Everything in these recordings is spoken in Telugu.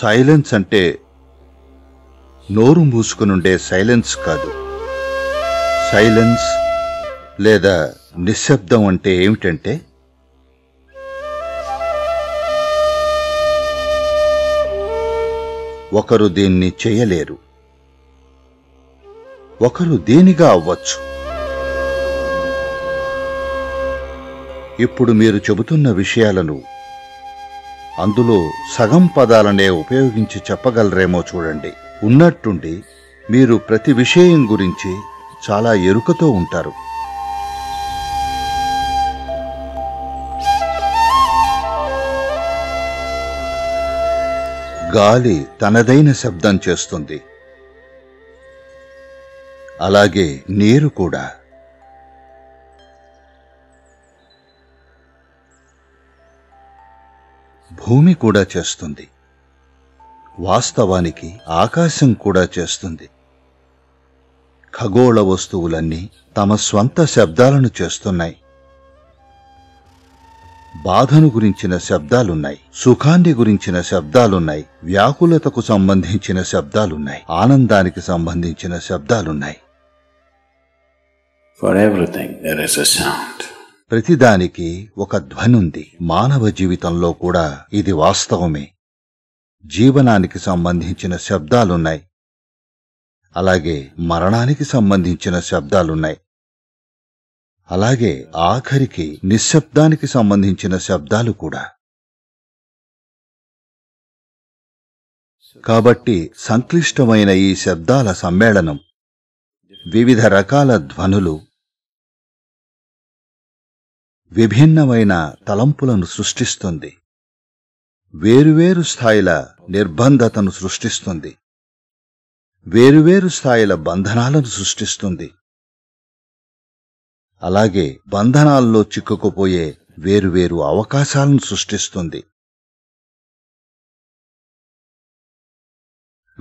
సైలెన్స్ అంటే నోరు మూసుకునుండే సైలెన్స్ కాదు సైలెన్స్ లేదా నిశ్శబ్దం అంటే ఏమిటంటే ఒకరు దీన్ని చేయలేరు ఒకరు దేనిగా అవ్వచ్చు ఇప్పుడు మీరు చెబుతున్న విషయాలను అందులో సగం పదాలనే ఉపయోగించి చెప్పగలరేమో చూడండి ఉన్నట్టుండి మీరు ప్రతి విషయం గురించి చాలా ఎరుకతో ఉంటారు గాలి తనదైన శబ్దం చేస్తుంది అలాగే నీరు కూడా భూమి కూడా చేస్తుంది వాస్తవానికి ఆకాశం కూడా చేస్తుంది ఖగోళ వస్తువులన్నీ తమ స్వంత శబ్దాలను చేస్తున్నాయి బాధను గురించిన శబ్దాలున్నాయి సుఖాన్ని గురించిన శబ్దాలున్నాయి వ్యాకులతకు సంబంధించిన శబ్దాలున్నాయి ఆనందానికి సంబంధించిన శబ్దాలున్నాయి for everything there is a sound ప్రతిదానికి ఒక ధ్వనుంది మానవ జీవితంలో కూడా ఇది వాస్తవమే జీవనానికి సంబంధించిన శబ్దాలున్నాయి అలాగే మరణానికి సంబంధించిన శబ్దాలున్నాయి అలాగే ఆఖరికి నిశ్శబ్దానికి సంబంధించిన శబ్దాలు కూడా కాబట్టి సంక్లిష్టమైన ఈ శబ్దాల సమ్మేళనం వివిధ రకాల ధ్వనులు విభిన్నమైన తలంపులను సృష్టిస్తుంది వేరువేరు స్థాయిల నిర్బంధతను సృష్టిస్తుంది వేరువేరు స్థాయిల బంధనాలను సృష్టిస్తుంది అలాగే బంధనాల్లో చిక్కుకుపోయే వేరువేరు అవకాశాలను సృష్టిస్తుంది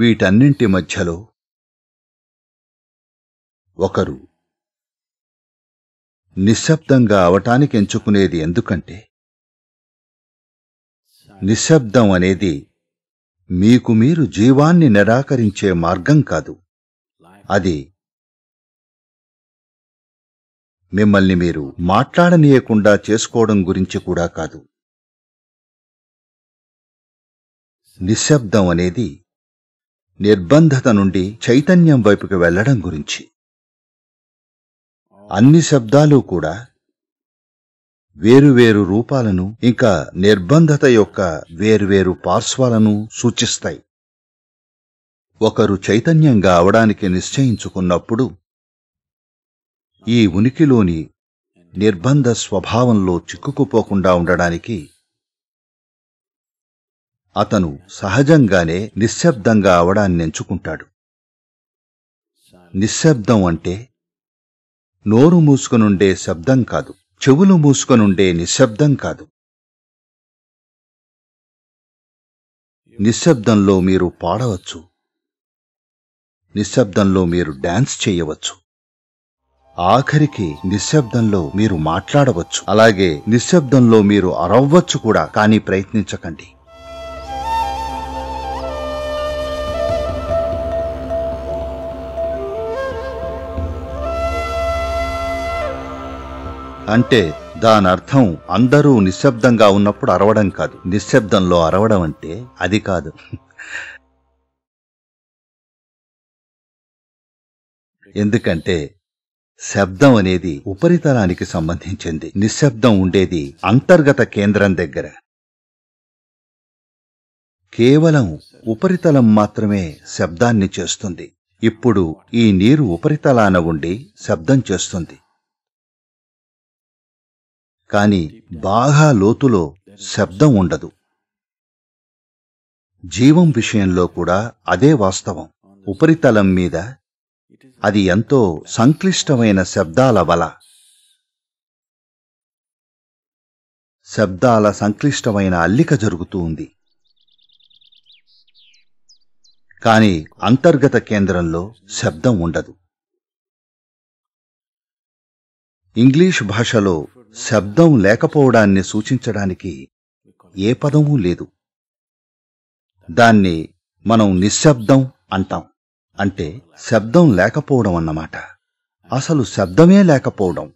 వీటన్నింటి మధ్యలో ఒకరు నిశ్శబ్దంగా అవటానికి ఎంచుకునేది ఎందుకంటే నిశ్శబ్దం అనేది మీకు మీరు జీవాన్ని నిరాకరించే మార్గం కాదు అది మిమ్మల్ని మీరు మాట్లాడనీయకుండా చేసుకోవడం గురించి కూడా కాదు నిశ్శబ్దం అనేది నిర్బంధత నుండి చైతన్యం వైపుకి వెళ్లడం గురించి అన్ని శబ్దాలు కూడా వేరువేరు రూపాలను ఇంకా నిర్బంధత యొక్క వేరువేరు పార్శ్వాలను సూచిస్తాయి ఒకరు చైతన్యంగా అవడానికి నిశ్చయించుకున్నప్పుడు ఈ ఉనికిలోని నిర్బంధ స్వభావంలో చిక్కుకుపోకుండా ఉండడానికి అతను సహజంగానే నిశ్శబ్దంగా అవడాన్ని ఎంచుకుంటాడు నిశ్శబ్దం అంటే నోరు మూసుకొనుండే శబ్దం కాదు చెవులు మూసుకొనుండే నిశ్శబ్దం కాదు నిశ్శబ్దంలో మీరు పాడవచ్చు నిశ్శబ్దంలో మీరు డ్యాన్స్ చేయవచ్చు ఆఖరికి నిశ్శబ్దంలో మీరు మాట్లాడవచ్చు అలాగే నిశ్శబ్దంలో మీరు అరవ్వచ్చు కూడా కానీ ప్రయత్నించకండి అంటే దానర్థం అందరూ నిశ్శబ్దంగా ఉన్నప్పుడు అరవడం కాదు నిశ్శబ్దంలో అరవడం అంటే అది కాదు ఎందుకంటే శబ్దం అనేది ఉపరితలానికి సంబంధించింది నిశ్శబ్దం ఉండేది అంతర్గత కేంద్రం దగ్గర కేవలం ఉపరితలం మాత్రమే శబ్దాన్ని చేస్తుంది ఇప్పుడు ఈ నీరు ఉపరితలాన ఉండి శబ్దం చేస్తుంది కాని బాగా లోతులో శబ్దం ఉండదు జీవం విషయంలో కూడా అదే వాస్తవం ఉపరితలం మీద అది ఎంతో సంక్లిష్టమైన శబ్దాల వల శబ్దాల సంక్లిష్టమైన అల్లిక జరుగుతూ ఉంది కాని అంతర్గత కేంద్రంలో శబ్దం ఉండదు ఇంగ్లీష్ భాషలో శబ్దం లేకపోవడాన్ని సూచించడానికి ఏ పదమూ లేదు దాన్ని మనం నిశ్శబ్దం అంటాం అంటే శబ్దం లేకపోవడం అన్నమాట అసలు శబ్దమే లేకపోవడం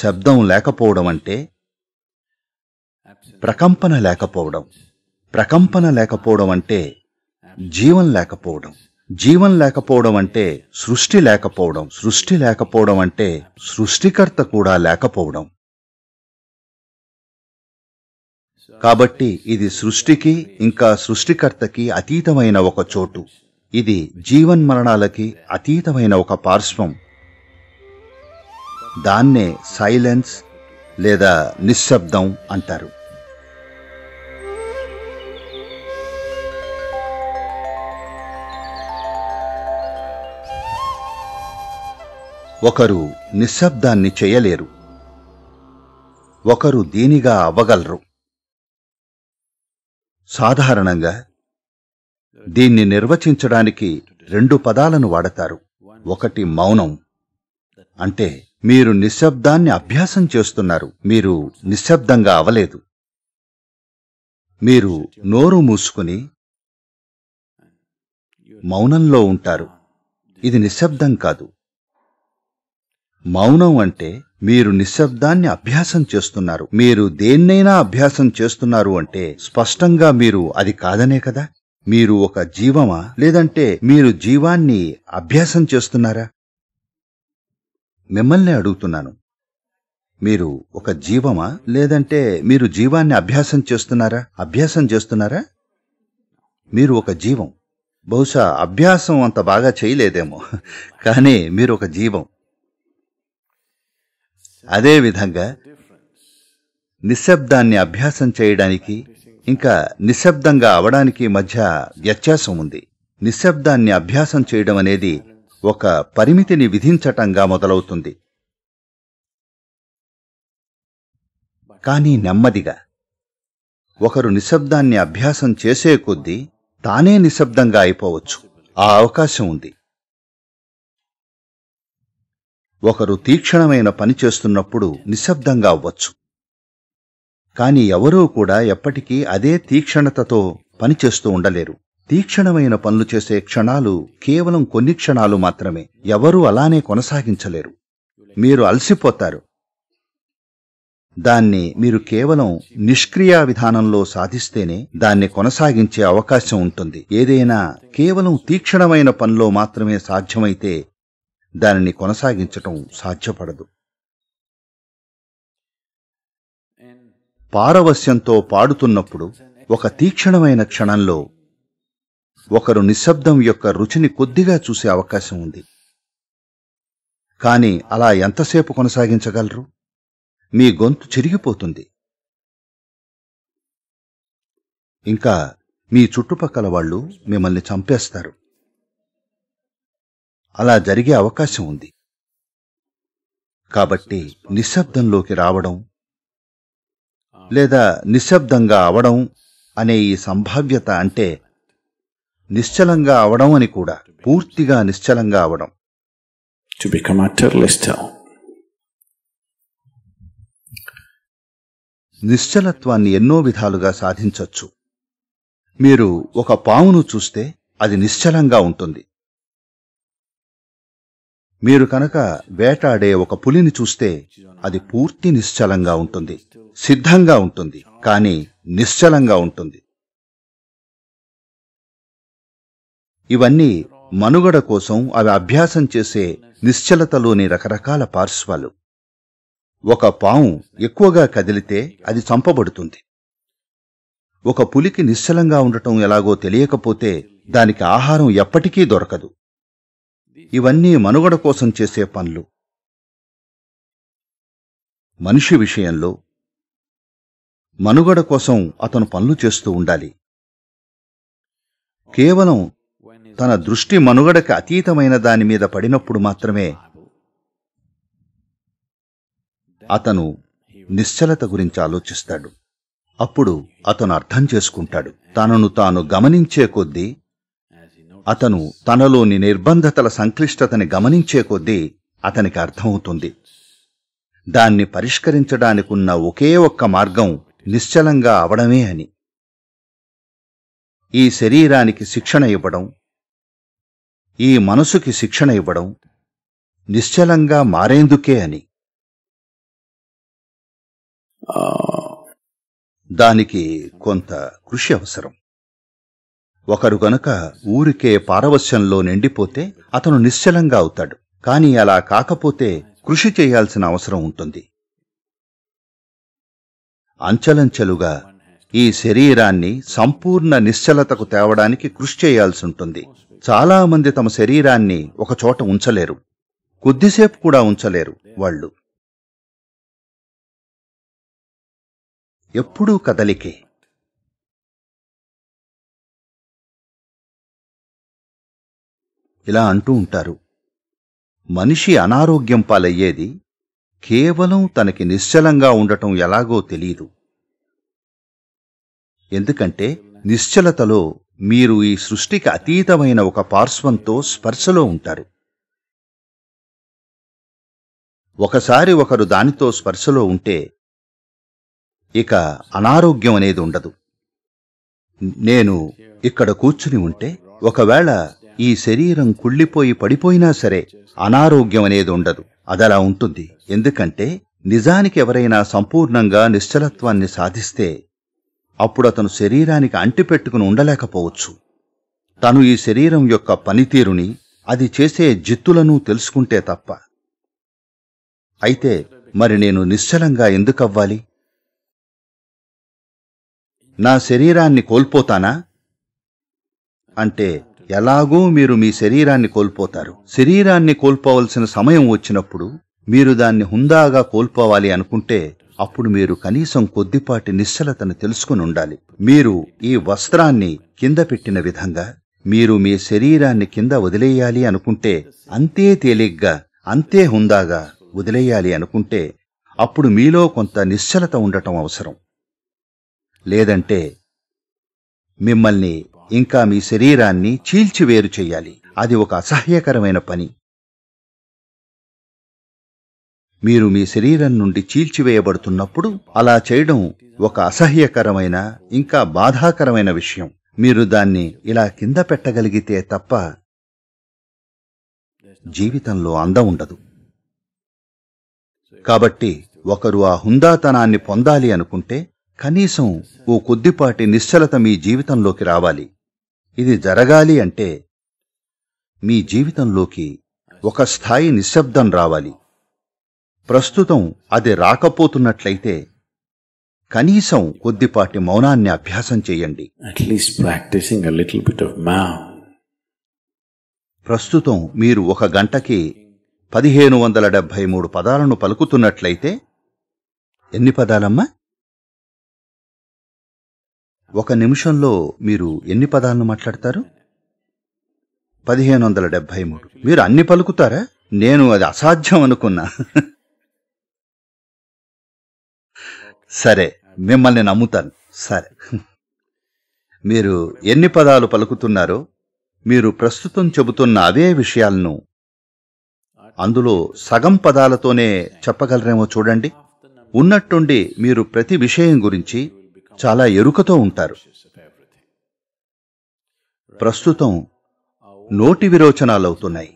శబ్దం లేకపోవడం అంటే ప్రకంపన లేకపోవడం ప్రకంపన లేకపోవడం అంటే జీవం లేకపోవడం జీవం లేకపోవడం అంటే సృష్టి లేకపోవడం సృష్టి లేకపోవడం అంటే సృష్టికర్త కూడా లేకపోవడం కాబట్టి ఇది సృష్టికి ఇంకా సృష్టికర్తకి అతీతమైన ఒక చోటు ఇది జీవన్ మరణాలకి అతీతమైన ఒక పార్శ్వం దాన్నే సైలెన్స్ లేదా నిశ్శబ్దం అంటారు ఒకరు నిశ్శబ్దాన్ని చేయలేరు ఒకరు దీనిగా అవ్వగలరు సాధారణంగా దీన్ని నిర్వచించడానికి రెండు పదాలను వాడతారు ఒకటి మౌనం అంటే మీరు నిశ్శబ్దాన్ని అభ్యాసం చేస్తున్నారు మీరు నిశ్శబ్దంగా అవలేదు మీరు నోరు మూసుకుని మౌనంలో ఉంటారు ఇది నిశ్శబ్దం కాదు మౌనం అంటే మీరు నిశ్శబ్దాన్ని అభ్యాసం చేస్తున్నారు మీరు దేన్నైనా అభ్యాసం చేస్తున్నారు అంటే స్పష్టంగా మీరు అది కాదనే కదా మీరు ఒక జీవమా లేదంటే మీరు జీవాన్ని అభ్యాసం చేస్తున్నారా మిమ్మల్ని అడుగుతున్నాను మీరు ఒక జీవమా లేదంటే మీరు జీవాన్ని అభ్యాసం చేస్తున్నారా అభ్యాసం చేస్తున్నారా మీరు ఒక జీవం బహుశా అభ్యాసం అంత బాగా చేయలేదేమో కానీ మీరు ఒక జీవం అదేవిధంగా నిశ్శబ్దాన్ని అభ్యాసం చేయడానికి ఇంకా నిశ్శబ్దంగా అవడానికి మధ్య వ్యత్యాసం ఉంది నిశ్శబ్దాన్ని అభ్యాసం చేయడం అనేది ఒక పరిమితిని విధించటంగా మొదలవుతుంది కానీ నెమ్మదిగా ఒకరు నిశ్శబ్దాన్ని అభ్యాసం చేసే కొద్దీ తానే నిశ్శబ్దంగా అయిపోవచ్చు ఆ అవకాశం ఉంది ఒకరు తీక్షణమైన పని చేస్తున్నప్పుడు నిశ్శబ్దంగా అవ్వచ్చు కాని ఎవరూ కూడా ఎప్పటికీ అదే తీక్షణతతో పనిచేస్తూ ఉండలేరు తీక్షణమైన పనులు చేసే క్షణాలు కేవలం కొన్ని క్షణాలు మాత్రమే ఎవరూ అలానే కొనసాగించలేరు మీరు అలసిపోతారు దాన్ని మీరు కేవలం నిష్క్రియా విధానంలో సాధిస్తేనే దాన్ని కొనసాగించే అవకాశం ఉంటుంది ఏదైనా కేవలం తీక్షణమైన పనిలో మాత్రమే సాధ్యమైతే దానిని కొనసాగించటం సాధ్యపడదు పారవస్యంతో పాడుతున్నప్పుడు ఒక తీక్షణమైన క్షణంలో ఒకరు నిశ్శబ్దం యొక్క రుచిని కొద్దిగా చూసే అవకాశం ఉంది కాని అలా ఎంతసేపు కొనసాగించగలరు మీ గొంతు చిరిగిపోతుంది ఇంకా మీ చుట్టుపక్కల వాళ్ళు మిమ్మల్ని చంపేస్తారు అలా జరిగే అవకాశం ఉంది కాబట్టి నిశ్శబ్దంలోకి రావడం లేదా నిశ్శబ్దంగా అవడం అనే ఈ సంభావ్యత అంటే నిశ్చలంగా అవడం అని కూడా పూర్తిగా నిశ్చలంగా అవడం టు బికమ్ నిశ్చలత్వాన్ని ఎన్నో విధాలుగా సాధించవచ్చు మీరు ఒక పామును చూస్తే అది నిశ్చలంగా ఉంటుంది మీరు కనుక వేటాడే ఒక పులిని చూస్తే అది పూర్తి నిశ్చలంగా ఉంటుంది సిద్ధంగా ఉంటుంది కానీ నిశ్చలంగా ఉంటుంది ఇవన్నీ మనుగడ కోసం అవి అభ్యాసం చేసే నిశ్చలతలోని రకరకాల పార్శ్వాలు ఒక పాము ఎక్కువగా కదిలితే అది చంపబడుతుంది ఒక పులికి నిశ్చలంగా ఉండటం ఎలాగో తెలియకపోతే దానికి ఆహారం ఎప్పటికీ దొరకదు ఇవన్నీ మనుగడ కోసం చేసే పనులు మనిషి విషయంలో మనుగడ కోసం అతను పనులు చేస్తూ ఉండాలి కేవలం తన దృష్టి మనుగడకి అతీతమైన దాని మీద పడినప్పుడు మాత్రమే అతను నిశ్చలత గురించి ఆలోచిస్తాడు అప్పుడు అతను అర్థం చేసుకుంటాడు తనను తాను గమనించే కొద్దీ అతను తనలోని నిర్బంధతల సంక్లిష్టతని గమనించే కొద్దీ అతనికి అర్థమవుతుంది దాన్ని పరిష్కరించడానికున్న ఒకే ఒక్క మార్గం నిశ్చలంగా అవడమే అని ఈ శరీరానికి శిక్షణ ఇవ్వడం ఈ మనసుకి శిక్షణ ఇవ్వడం నిశ్చలంగా మారేందుకే అని దానికి కొంత కృషి అవసరం ఒకరు గనుక ఊరికే పారవశ్యంలో నిండిపోతే అతను నిశ్చలంగా అవుతాడు కాని అలా కాకపోతే కృషి చేయాల్సిన అవసరం ఉంటుంది అంచలంచెలుగా ఈ శరీరాన్ని సంపూర్ణ నిశ్చలతకు తేవడానికి కృషి చేయాల్సి ఉంటుంది చాలామంది తమ శరీరాన్ని ఒకచోట ఉంచలేరు కొద్దిసేపు కూడా ఉంచలేరు వాళ్ళు ఎప్పుడూ కదలికే ఇలా అంటూ ఉంటారు మనిషి అనారోగ్యం పాలయ్యేది కేవలం తనకి నిశ్చలంగా ఉండటం ఎలాగో తెలియదు ఎందుకంటే నిశ్చలతలో మీరు ఈ సృష్టికి అతీతమైన ఒక పార్శ్వంతో స్పర్శలో ఉంటారు ఒకసారి ఒకరు దానితో స్పర్శలో ఉంటే ఇక అనారోగ్యం అనేది ఉండదు నేను ఇక్కడ కూర్చుని ఉంటే ఒకవేళ ఈ శరీరం కుళ్ళిపోయి పడిపోయినా సరే అనారోగ్యం అనేది ఉండదు అదలా ఉంటుంది ఎందుకంటే నిజానికి ఎవరైనా సంపూర్ణంగా నిశ్చలత్వాన్ని సాధిస్తే అప్పుడు అతను శరీరానికి అంటిపెట్టుకుని ఉండలేకపోవచ్చు తను ఈ శరీరం యొక్క పనితీరుని అది చేసే జిత్తులను తెలుసుకుంటే తప్ప అయితే మరి నేను నిశ్చలంగా ఎందుకవ్వాలి నా శరీరాన్ని కోల్పోతానా అంటే ఎలాగూ మీరు మీ శరీరాన్ని కోల్పోతారు శరీరాన్ని కోల్పోవలసిన సమయం వచ్చినప్పుడు మీరు దాన్ని హుందాగా కోల్పోవాలి అనుకుంటే అప్పుడు మీరు కనీసం కొద్దిపాటి నిశ్చలతను తెలుసుకుని ఉండాలి మీరు ఈ వస్త్రాన్ని కింద పెట్టిన విధంగా మీరు మీ శరీరాన్ని కింద వదిలేయాలి అనుకుంటే అంతే తేలిగ్గా అంతే హుందాగా వదిలేయాలి అనుకుంటే అప్పుడు మీలో కొంత నిశ్చలత ఉండటం అవసరం లేదంటే మిమ్మల్ని ఇంకా మీ శరీరాన్ని చీల్చివేరు చెయ్యాలి అది ఒక అసహ్యకరమైన పని మీరు మీ శరీరం నుండి చీల్చివేయబడుతున్నప్పుడు అలా చేయడం ఒక అసహ్యకరమైన ఇంకా బాధాకరమైన విషయం మీరు దాన్ని ఇలా కింద పెట్టగలిగితే తప్ప జీవితంలో అందం ఉండదు కాబట్టి ఒకరు ఆ హుందాతనాన్ని పొందాలి అనుకుంటే కనీసం ఓ కొద్దిపాటి నిశ్చలత మీ జీవితంలోకి రావాలి ఇది జరగాలి అంటే మీ జీవితంలోకి ఒక స్థాయి నిశ్శబ్దం రావాలి ప్రస్తుతం అది రాకపోతున్నట్లయితే కనీసం కొద్దిపాటి మౌనాన్ని అభ్యాసం చేయండి అట్లీస్ట్ ప్రాక్టీసింగ్ ప్రస్తుతం మీరు ఒక గంటకి పదిహేను వందల డెబ్బై మూడు పదాలను పలుకుతున్నట్లయితే ఎన్ని పదాలమ్మా ఒక నిమిషంలో మీరు ఎన్ని పదాలను మాట్లాడతారు పదిహేను వందల డెబ్భై మూడు మీరు అన్ని పలుకుతారా నేను అది అసాధ్యం అనుకున్నా సరే మిమ్మల్ని నమ్ముతాను సరే మీరు ఎన్ని పదాలు పలుకుతున్నారో మీరు ప్రస్తుతం చెబుతున్న అవే విషయాలను అందులో సగం పదాలతోనే చెప్పగలరేమో చూడండి ఉన్నట్టుండి మీరు ప్రతి విషయం గురించి చాలా ఎరుకతో ఉంటారు ప్రస్తుతం నోటి విరోచనాలవుతున్నాయి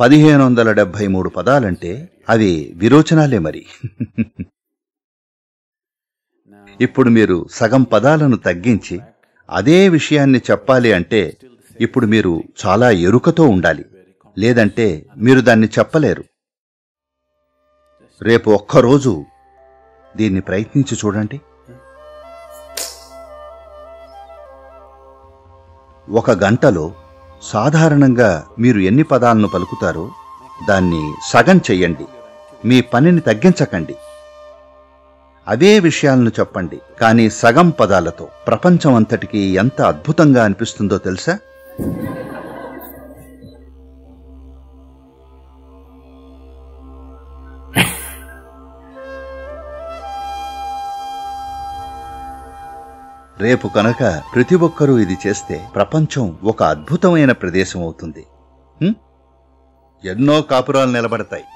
పదిహేను వందల డెబ్బై మూడు పదాలంటే అవి విరోచనాలే మరి ఇప్పుడు మీరు సగం పదాలను తగ్గించి అదే విషయాన్ని చెప్పాలి అంటే ఇప్పుడు మీరు చాలా ఎరుకతో ఉండాలి లేదంటే మీరు దాన్ని చెప్పలేరు రేపు ఒక్కరోజు దీన్ని ప్రయత్నించి చూడండి ఒక గంటలో సాధారణంగా మీరు ఎన్ని పదాలను పలుకుతారో దాన్ని సగం చెయ్యండి మీ పనిని తగ్గించకండి అదే విషయాలను చెప్పండి కానీ సగం పదాలతో ప్రపంచం అంతటికీ ఎంత అద్భుతంగా అనిపిస్తుందో తెలుసా రేపు కనుక ప్రతి ఒక్కరూ ఇది చేస్తే ప్రపంచం ఒక అద్భుతమైన ప్రదేశం అవుతుంది ఎన్నో కాపురాలు నిలబడతాయి